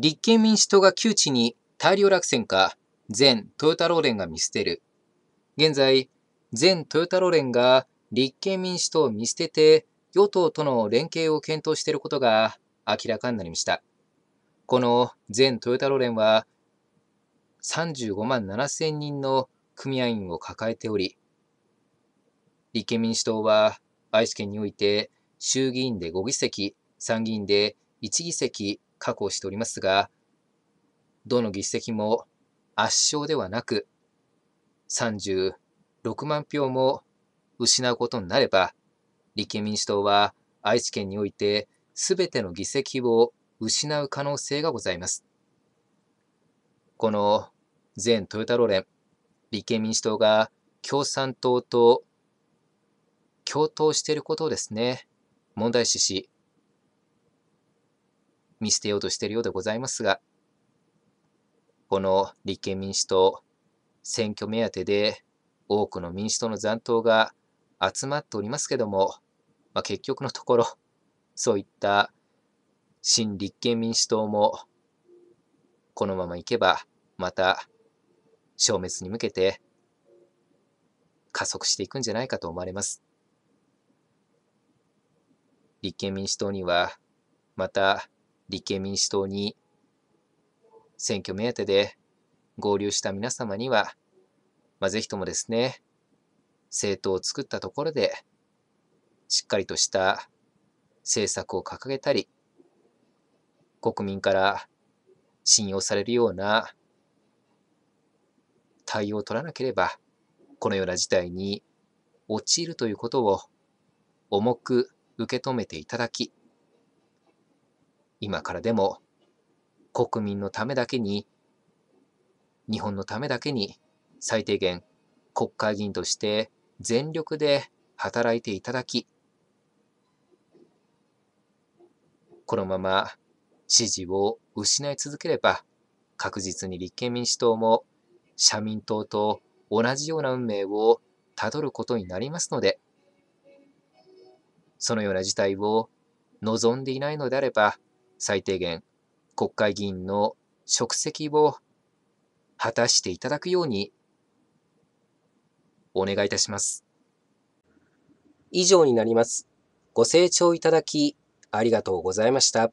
立憲民主党が窮地に大量落選か、前トヨタ労連が見捨てる。現在、前トヨタ労連が立憲民主党を見捨てて、与党との連携を検討していることが明らかになりました。この前トヨタ労連は、35万7千人の組合員を抱えており、立憲民主党は愛知県において衆議院で5議席、参議院で1議席確保しておりますが、どの議席も圧勝ではなく、36万票も失うことになれば、立憲民主党は愛知県において全ての議席を失う可能性がございます。この前トヨタロ連、立憲民主党が共産党と共闘していることをですね、問題視し、見捨てようとしているようでございますが、この立憲民主党、選挙目当てで多くの民主党の残党が集まっておりますけども、まあ、結局のところ、そういった新立憲民主党も、このままいけば、また消滅に向けて加速していくんじゃないかと思われます。立憲民主党には、また立憲民主党に選挙目当てで合流した皆様には、まあ、ぜひともですね、政党を作ったところで、しっかりとした政策を掲げたり、国民から信用されるような対応を取らなければ、このような事態に陥るということを重く受け止めていただき、今からでも国民のためだけに、日本のためだけに最低限国会議員として全力で働いていただき、このまま支持を失い続ければ、確実に立憲民主党も社民党と同じような運命をたどることになりますので、そのような事態を望んでいないのであれば、最低限国会議員の職責を果たしていただくようにお願いいたします。以上になります。ご清聴いただきありがとうございました。